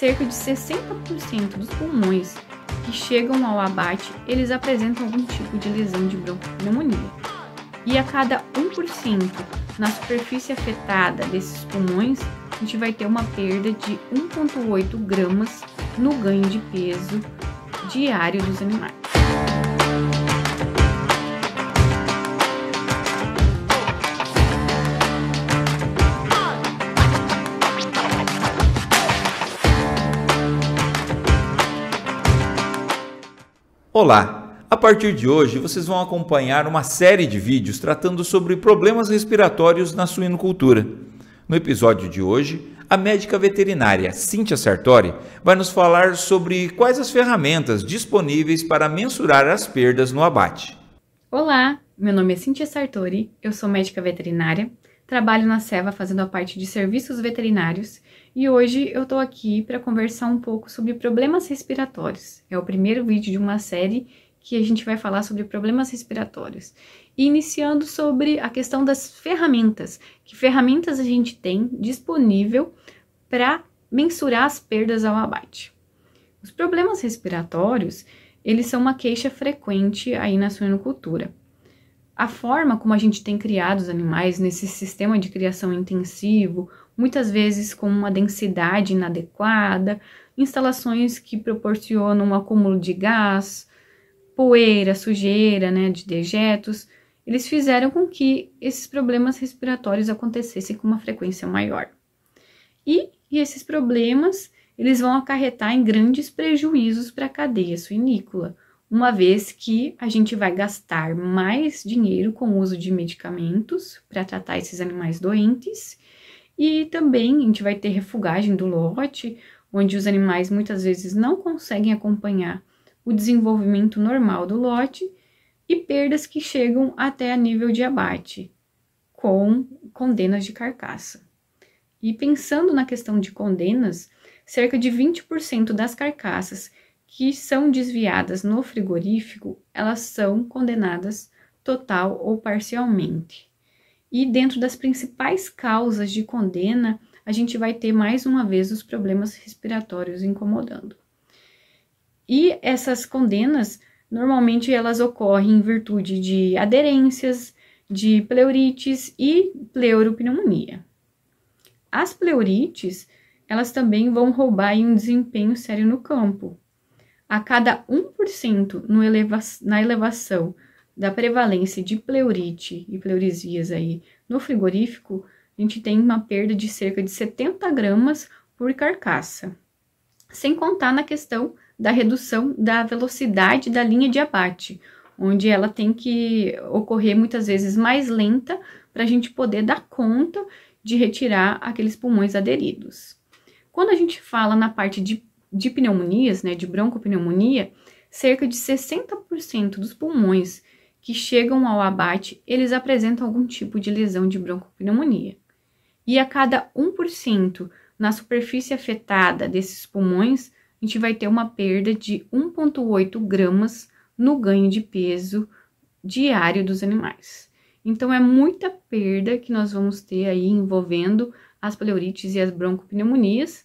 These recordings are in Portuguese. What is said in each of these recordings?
Cerca de 60% dos pulmões que chegam ao abate, eles apresentam algum tipo de lesão de broncopneumonia. E a cada 1% na superfície afetada desses pulmões, a gente vai ter uma perda de 1,8 gramas no ganho de peso diário dos animais. Olá! A partir de hoje, vocês vão acompanhar uma série de vídeos tratando sobre problemas respiratórios na suinocultura. No episódio de hoje, a médica veterinária Cíntia Sartori vai nos falar sobre quais as ferramentas disponíveis para mensurar as perdas no abate. Olá, meu nome é Cíntia Sartori, eu sou médica veterinária, trabalho na SEVA fazendo a parte de serviços veterinários e hoje eu tô aqui para conversar um pouco sobre problemas respiratórios. É o primeiro vídeo de uma série que a gente vai falar sobre problemas respiratórios. E iniciando sobre a questão das ferramentas, que ferramentas a gente tem disponível para mensurar as perdas ao abate. Os problemas respiratórios, eles são uma queixa frequente aí na suinocultura a forma como a gente tem criado os animais nesse sistema de criação intensivo, muitas vezes com uma densidade inadequada, instalações que proporcionam um acúmulo de gás, poeira, sujeira, né, de dejetos, eles fizeram com que esses problemas respiratórios acontecessem com uma frequência maior. E, e esses problemas, eles vão acarretar em grandes prejuízos para a cadeia suinícola, uma vez que a gente vai gastar mais dinheiro com o uso de medicamentos para tratar esses animais doentes e também a gente vai ter refugagem do lote, onde os animais muitas vezes não conseguem acompanhar o desenvolvimento normal do lote e perdas que chegam até a nível de abate, com condenas de carcaça. E pensando na questão de condenas, cerca de 20% das carcaças que são desviadas no frigorífico, elas são condenadas total ou parcialmente. E dentro das principais causas de condena, a gente vai ter mais uma vez os problemas respiratórios incomodando. E essas condenas, normalmente elas ocorrem em virtude de aderências, de pleurites e pleuropneumonia. As pleurites, elas também vão roubar um desempenho sério no campo, a cada 1% no eleva na elevação da prevalência de pleurite e pleurisias aí no frigorífico, a gente tem uma perda de cerca de 70 gramas por carcaça. Sem contar na questão da redução da velocidade da linha de abate, onde ela tem que ocorrer muitas vezes mais lenta para a gente poder dar conta de retirar aqueles pulmões aderidos. Quando a gente fala na parte de de pneumonias, né, de broncopneumonia, cerca de 60% dos pulmões que chegam ao abate, eles apresentam algum tipo de lesão de broncopneumonia. E a cada 1% na superfície afetada desses pulmões, a gente vai ter uma perda de 1,8 gramas no ganho de peso diário dos animais. Então, é muita perda que nós vamos ter aí envolvendo as pleurites e as broncopneumonias,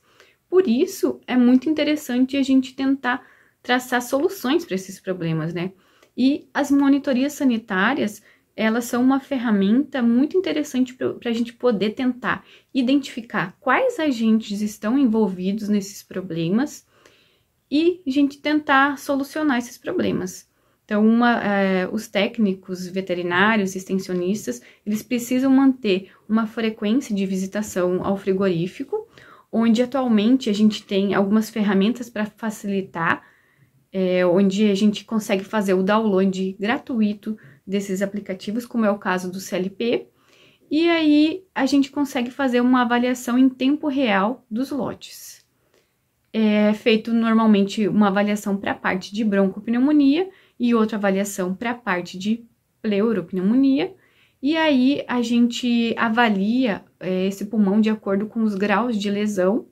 por isso, é muito interessante a gente tentar traçar soluções para esses problemas, né? E as monitorias sanitárias, elas são uma ferramenta muito interessante para a gente poder tentar identificar quais agentes estão envolvidos nesses problemas e a gente tentar solucionar esses problemas. Então, uma, é, os técnicos veterinários, extensionistas, eles precisam manter uma frequência de visitação ao frigorífico onde atualmente a gente tem algumas ferramentas para facilitar, é, onde a gente consegue fazer o download gratuito desses aplicativos, como é o caso do CLP, e aí a gente consegue fazer uma avaliação em tempo real dos lotes. É feito normalmente uma avaliação para a parte de broncopneumonia e outra avaliação para a parte de pleuropneumonia, e aí a gente avalia é, esse pulmão de acordo com os graus de lesão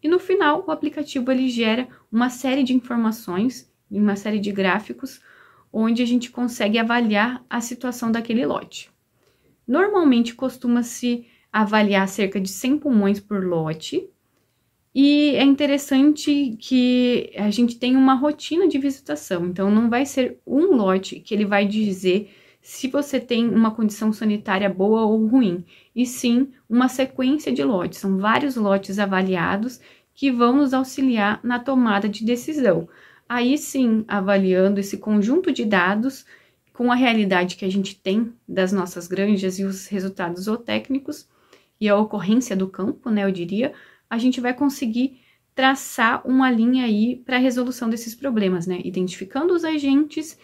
e no final o aplicativo ele gera uma série de informações, uma série de gráficos onde a gente consegue avaliar a situação daquele lote. Normalmente costuma-se avaliar cerca de 100 pulmões por lote, e é interessante que a gente tenha uma rotina de visitação, então não vai ser um lote que ele vai dizer se você tem uma condição sanitária boa ou ruim, e sim uma sequência de lotes. São vários lotes avaliados que vão nos auxiliar na tomada de decisão. Aí sim, avaliando esse conjunto de dados com a realidade que a gente tem das nossas granjas e os resultados zootécnicos e a ocorrência do campo, né, eu diria, a gente vai conseguir traçar uma linha aí para a resolução desses problemas, né, identificando os agentes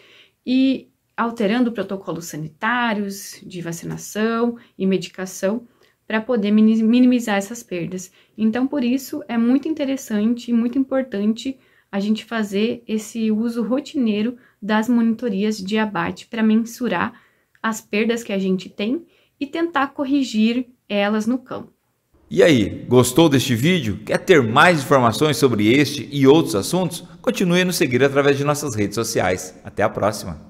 e alterando protocolos sanitários de vacinação e medicação para poder minimizar essas perdas. Então, por isso, é muito interessante e muito importante a gente fazer esse uso rotineiro das monitorias de abate para mensurar as perdas que a gente tem e tentar corrigir elas no campo. E aí, gostou deste vídeo? Quer ter mais informações sobre este e outros assuntos? Continue a nos seguir através de nossas redes sociais. Até a próxima!